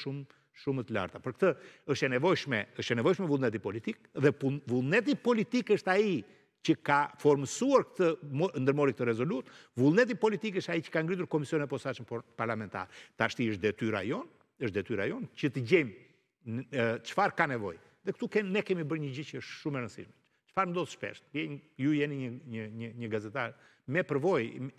shumë shumë të larta. Për këtë është e nevojshme, është e nevojshme vullneti politik dhe vullneti politik është ai që ka formësuar këtë ndërmori këtë rezolut, vullneti politik është ai që ka ngritur komisione posaçëm parlamentar. Tashti është detyra jon, është detyra jon që të gjejmë çfarë ka nevojë. Dhe këtu ne kemi bërë një gjë që është shumë e rëndësishme. Çfarë ndodh shpesh? Ju jeni një një një, një gazetar me përvojë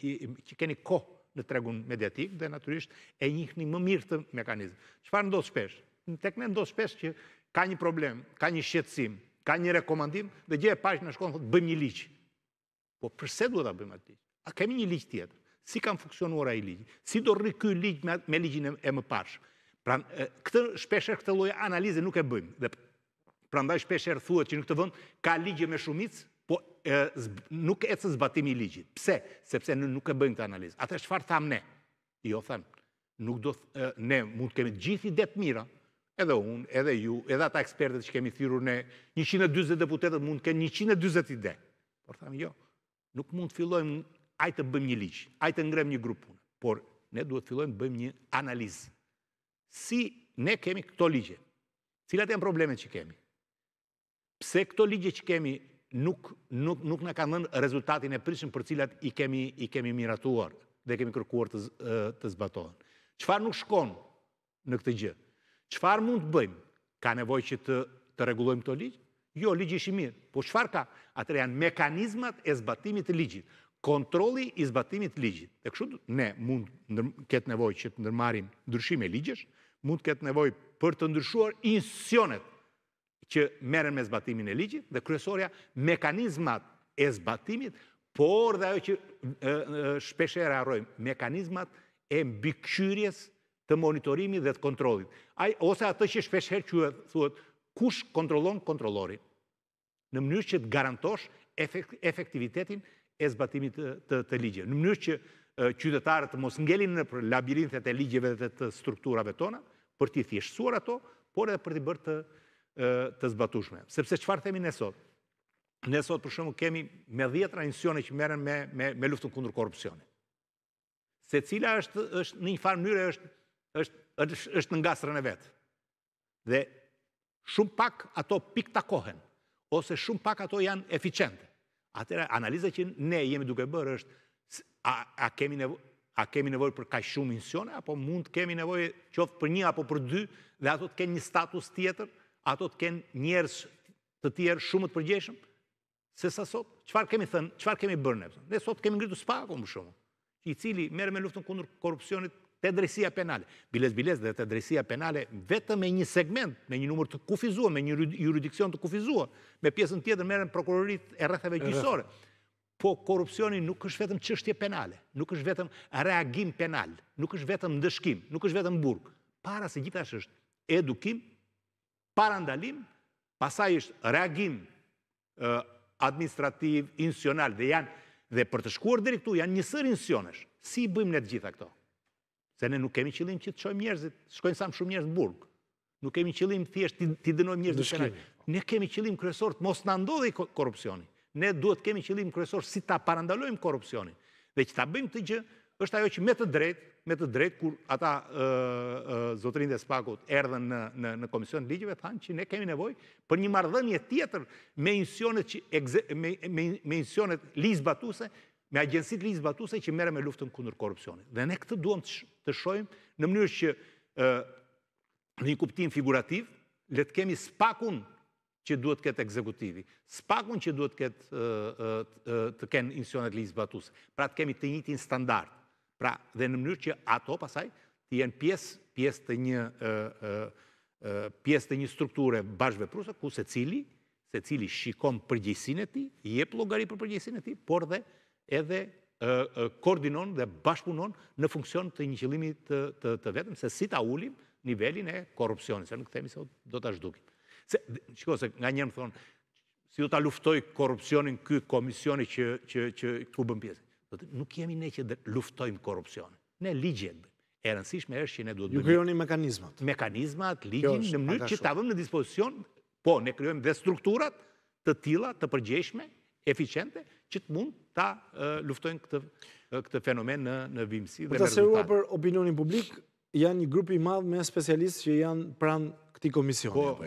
që keni kohë në tregun mediatik dhe naturisht e njihni më mirë të mekanizm. Qëfar ndodhë shpesh? Në tekne ndodhë shpesh që ka një problem, ka një shqetsim, ka një rekomandim dhe gje e pashë në shkonë, thotë, bëjmë një liqë. Po përse duhet a bëjmë atë liqë? A kemi një liqë tjetër? Si kam funksionuar a i liqë? Si do rri këj liqë me, liqën e, më pashë? Pra, këtë shpesher këtë loja analize nuk e bëjmë. Dhe pra ndaj shpesher thua që në këtë vënd ka ligje me shumicë, po nuk e cënë zbatimi i ligjit. Pse? Sepse nuk e bëjmë të analizë. Ata është thamë ne. Jo, thamë, nuk do thë, ne mund të kemi gjithë detë mira, edhe unë, edhe ju, edhe ata ekspertët që kemi thyrur ne, 120 deputetet mund të kemi 120 ide. detë. Por thamë, jo, nuk mund të fillojmë ajtë të bëjmë një ligjë, ajtë të ngremë një grupunë, por ne duhet të fillojmë bëjmë një analizë. Si ne kemi këto ligje? Cilat e në problemet që kemi? Pse këto ligje që kemi nuk në kanë dhenë rezultatin e prishën për cilat i kemi miratuar dhe kemi kërkuar të zbatohen. Qëfar nuk shkon në këtë gjë? Qëfar mund të bëjmë? Ka nevoj që të regulojmë të ligjë? Jo, ligjë i mirë. Po qëfar ka? Atër janë mekanizmat e zbatimit të ligjit. Kontroli i zbatimit të ligjit. Dhe kështu ne mund këtë nevoj që të ndërmarim ndryshime ligjësh, mund këtë nevoj për të ndryshuar insionet që meren me zbatimin e ligjit dhe kryesoria mekanizmat e zbatimit, por dhe ajo që shpeshera arrojmë mekanizmat e mbikëqyrjes të monitorimit dhe të kontrolit. Ose atë që shpesherë që thuet, kush kontrolon kontrolori, në mënyrë që të garantosh efektivitetin e zbatimit të ligje. Në mënyrë që qytetarët mos ngelin në labirintet e ligjeve dhe të strukturave tona, për ti thjeshtësuar ato, por edhe për ti bërë të të zbatushme. Sepse qëfar themi në sot? Në sot për shumë kemi me dhjetra insione që meren me luftën kundur korupcioni. Se cila është një farë mënyre është në nga sërën e vetë. Dhe shumë pak ato pik të kohen, ose shumë pak ato janë eficiente. Atëra, analiza që ne jemi duke bërë është a kemi nevojë a kemi nevoj për ka shumë insione, apo mund kemi nevoj qoftë për një apo për dy, dhe ato të kemi një status tjetër, ato të kenë njerës të tjerë shumë të përgjeshëm, se sa sot, qëfar kemi thënë, qëfar kemi bërë Ne sot kemi ngritu spako më shumë, i cili mere me luftën kundur korupcionit të dresia penale. Biles, biles dhe të dresia penale vetë me një segment, me një numër të kufizua, me një juridikcion të kufizua, me pjesën tjetër mere në prokurorit e rrëtheve gjysore. Po korupcioni nuk është vetëm qështje penale, nuk është vetëm reagim penal, nuk është vetëm ndëshkim, nuk është vetëm burg. Para se gjithasht është edukim, parandalim, pasaj është reagim administrativ, insional, dhe janë, dhe për të shkuar direktu, janë njësër insionesh. Si bëjmë ne të gjitha këto? Se ne nuk kemi qëllim që të qojmë njerëzit, shkojnë samë shumë njerëzit në burg. Nuk kemi qëllim thjesht të dënojmë njerëzit. Ne kemi qëllim kresor të mos në ndodhe i korupcioni. Ne duhet kemi qëllim kresor si të parandalojmë korupcioni. Dhe që të bëjmë të gjë, është ajo që me të drejtë, me të drejtë, kur ata zotrinë dhe spakut erdhen në, në, në Komision Ligjeve, thanë që ne kemi nevoj për një mardhënje tjetër me insionet, që, me, me, me insionet Batuse me që mere me luftën kundër korupcionit. Dhe ne këtë duham të, shojmë në mënyrë që në një kuptim figurativ, le të kemi spakun që duhet këtë ekzekutivi, spakun që duhet këtë të kenë insionet Batuse. pra të kemi të njëtin standard Pra, dhe në mënyrë që ato pasaj të jenë pjesë të një pjesë të një strukture bashkëve prusa, ku se cili, se cili shikon përgjësin e ti, jep logari për përgjësin e ti, por dhe edhe koordinon dhe bashkëpunon në funksion të një qëlimit të vetëm, se si ta ulim nivelin e korupcionit, se nuk themi se do të ashtukit. Qiko se nga njërë më thonë, si do të luftoj korupcionin këj komisioni që ku bëm pjesë. Nuk jemi ne që luftojmë korupcion. Ne ligjet bërë. E rëndësishme është që ne duhet bërë. Ju kryoni mekanizmat. Mekanizmat, ligjin, në mënyrë që ta vëmë në dispozicion, po, ne kryojmë dhe strukturat të tila, të përgjeshme, eficiente, që të mund ta luftojnë këtë fenomen në vimësi dhe në rezultat. Për të seruar për opinionin publik, janë një grupi madhë me specialistë që janë pranë këti komisioni. Po,